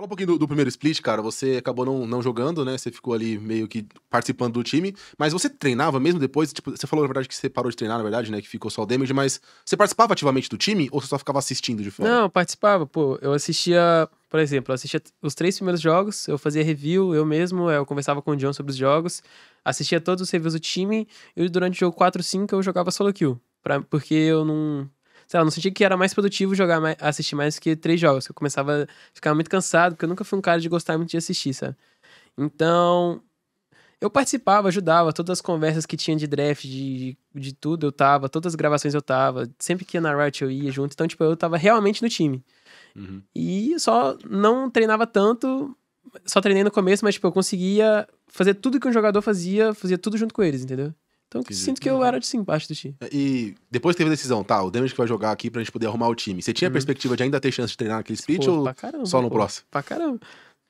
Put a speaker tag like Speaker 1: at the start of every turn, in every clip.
Speaker 1: Fala um pouquinho do, do, primeiro split, cara. Você acabou não, não jogando, né? Você ficou ali meio que participando do time. Mas você treinava mesmo depois? Tipo, você falou, na verdade, que você parou de treinar, na verdade, né? Que ficou só o damage, mas você participava ativamente do time ou você só ficava assistindo de fora?
Speaker 2: Não, participava. Pô, eu assistia, por exemplo, eu assistia os três primeiros jogos, eu fazia review, eu mesmo, eu conversava com o John sobre os jogos, assistia todos os reviews do time e durante o jogo 4-5 eu jogava solo kill. Pra, porque eu não sei lá, não sentia que era mais produtivo jogar mais, assistir mais que três jogos. eu começava a ficar muito cansado, porque eu nunca fui um cara de gostar muito de assistir, sabe? Então, eu participava, ajudava, todas as conversas que tinha de draft, de, de, de tudo, eu tava, todas as gravações eu tava, sempre que ia na Riot eu ia junto, então, tipo, eu tava realmente no time. Uhum. E só não treinava tanto, só treinei no começo, mas, tipo, eu conseguia fazer tudo que um jogador fazia, fazia tudo junto com eles, entendeu? Então sinto que eu era de sim, baixo do time.
Speaker 1: E depois teve a decisão, tá? O Damage que vai jogar aqui pra gente poder arrumar o time. Você tinha hum. a perspectiva de ainda ter chance de treinar naquele split pô, ou caramba, só no pô, próximo? Pra
Speaker 2: caramba.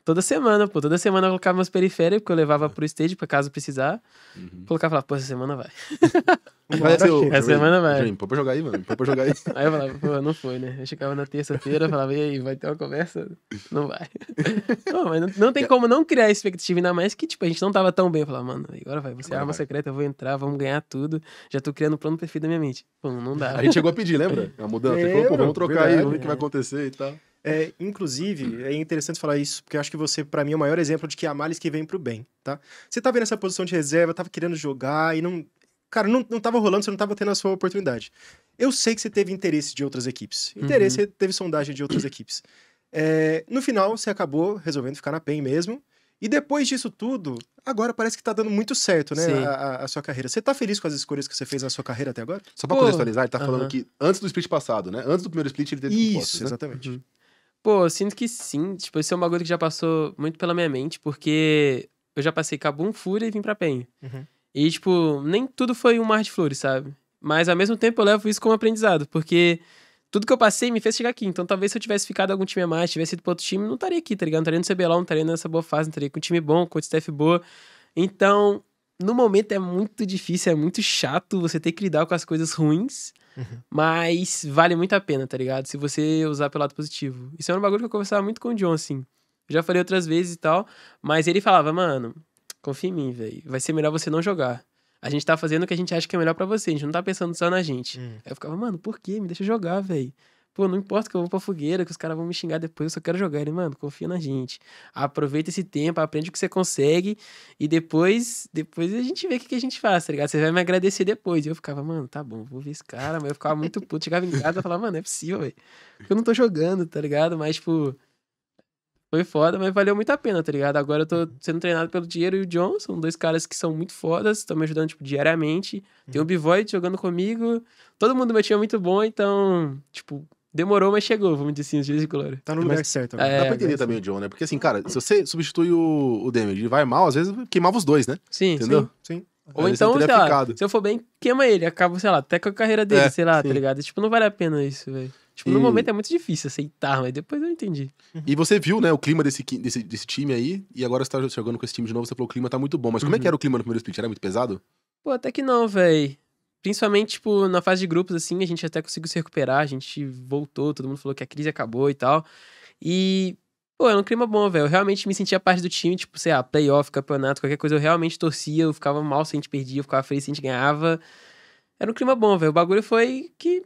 Speaker 2: Toda semana, pô. Toda semana eu colocava meus periféricos, que eu levava pro stage, pra caso precisar. Uhum. Colocava e falava, pô, essa semana vai.
Speaker 1: Assim, vai ser. essa eu, semana eu, vai. Pô,
Speaker 2: pra jogar aí, mano. Pô, pra jogar aí. Aí eu falava, pô, não foi, né? Eu chegava na terça-feira, falava, e aí, vai ter uma conversa? Não vai. não, mas não, não, tem como não criar expectativa, ainda mais que, tipo, a gente não tava tão bem. Eu falava, mano, agora vai, você é arma secreta, eu vou entrar, vamos ganhar tudo. Já tô criando o um plano perfeito da minha mente. Pô, não dá. A gente chegou a pedir, lembra? A mudança. Lembro, falou, pô, vamos trocar verdade, aí, vamos ver o que vai
Speaker 1: acontecer e tal. É, inclusive, é interessante falar isso, porque eu acho que você, para mim, é o maior exemplo de que há males que vêm pro bem, tá? Você tava nessa posição de reserva, tava querendo jogar e não. Cara, não, não tava rolando, você não tava tendo a sua oportunidade. Eu sei que você teve interesse de outras equipes. Uhum. Interesse, uhum. teve sondagem de outras equipes. É, no final, você acabou resolvendo ficar na PEN mesmo. E depois disso tudo, agora parece que tá dando muito certo, né? A,
Speaker 2: a, a, sua carreira. Você tá feliz com as escolhas que você fez na sua carreira até agora? Só pra Pô. contextualizar, ele tá uh -huh. falando que
Speaker 1: antes do split passado, né? Antes do primeiro split ele teve Isso, postos, né? exatamente. Uhum.
Speaker 2: Pô, eu sinto que sim. Tipo, esse é um bagulho que já passou muito pela minha mente, porque eu já passei Cabum, Fúria e vim pra Penha. Uhum. E, tipo, nem tudo foi um mar de flores, sabe? Mas, ao mesmo tempo, eu levo isso como aprendizado, porque tudo que eu passei me fez chegar aqui. Então, talvez se eu tivesse ficado algum time a mais, tivesse ido pra outro time, não estaria aqui, tá ligado? Não estaria no CBLOL, não estaria nessa boa fase, não estaria com um time bom, com o staff boa. Então, no momento é muito difícil, é muito chato você ter que lidar com as coisas ruins. Uhum. Mas vale muito a pena, tá ligado? Se você usar pelo lado positivo. Isso é um bagulho que eu conversava muito com o John, assim. já falei outras vezes e tal, mas ele falava, mano, confia em mim, velho. Vai ser melhor você não jogar. A gente tá fazendo o que a gente acha que é melhor para você, a gente não tá pensando só na gente. Hum. Aí eu ficava, mano, por quê? Me deixa jogar, velho. Pô, não importa que eu vou pra fogueira, que os caras vão me xingar depois, eu só quero jogar. Ele, né, mano, confia na gente. Aproveita esse tempo, aprende o que você consegue e depois depois a gente vê o que, a gente faz, tá ligado? Você vai me agradecer depois. E eu ficava, mano, tá bom, vou ver esse cara, mas eu ficava muito puto. Chegava em casa e falava, mano, é possível, velho. Eu não tô jogando, tá ligado? Mas, tipo, foi foda, mas valeu muito a pena, tá ligado? Agora eu tô sendo treinado pelo Dinheiro e o Johnson, dois caras que são muito fodas, estão me ajudando, tipo, diariamente. Tem o uhum. Bivoid jogando comigo. Todo mundo do meu time é muito bom, então, tipo, Demorou, mas chegou, vamos dizer assim, os dias de glória. Tá no lugar certo. certo. É, Dá pra entender também sim. o John,
Speaker 1: né? Porque assim, cara, se você substitui o, o Damage e vai mal, às vezes queimava os dois, né? Sim. Entendeu?
Speaker 2: Sim. sim. Ou então, sei lá, se eu for bem, queima ele, acaba, sei lá, até com a carreira dele, é, sei lá, tá sim. tá ligado? Tipo, não vale a pena isso, velho. Tipo, e... no momento é muito difícil aceitar, mas depois eu entendi.
Speaker 1: E você viu, né, o clima desse, desse, desse time aí, e agora você tá jogando com esse time de novo, você falou que o clima tá muito bom. Mas como é que uhum. era o clima no primeiro split? Era muito pesado?
Speaker 2: Pô, até que não, velho principalmente, tipo, na fase de grupos, assim, a gente até conseguiu se recuperar, a gente voltou, todo mundo falou que a crise acabou e tal. E, pô, era um clima bom, velho. Eu realmente me sentia parte do time, tipo, sei lá, playoff, campeonato, qualquer coisa, eu realmente torcia, eu ficava mal se a gente perdia, eu ficava feliz se a gente ganhava. Era um clima bom, velho. O bagulho foi que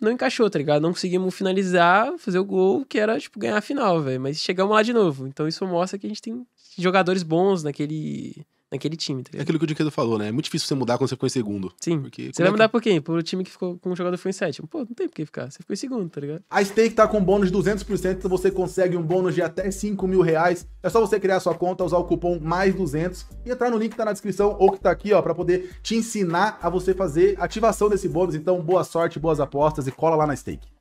Speaker 2: não encaixou, tá ligado? Não conseguimos finalizar, fazer o gol, que era, tipo, ganhar a final, velho. Mas chegamos lá de novo. Então isso mostra que a gente tem jogadores bons naquele naquele time. Tá é aquilo que o Diquedo falou, né? É muito
Speaker 1: difícil você mudar quando você ficou em
Speaker 2: segundo. Sim. Porque, você vai é mudar que... por quem? Por o time que ficou com o jogador foi em sétimo. Pô, não tem por que ficar. Você ficou
Speaker 1: em segundo, tá ligado? A Stake tá com bônus de 200%. Então você consegue um bônus de até 5 mil reais. É só você criar sua conta, usar o cupom mais 200 e entrar no link que tá na descrição ou que tá aqui, ó, pra poder te ensinar a você fazer ativação desse bônus. Então, boa sorte, boas apostas e cola lá na Stake.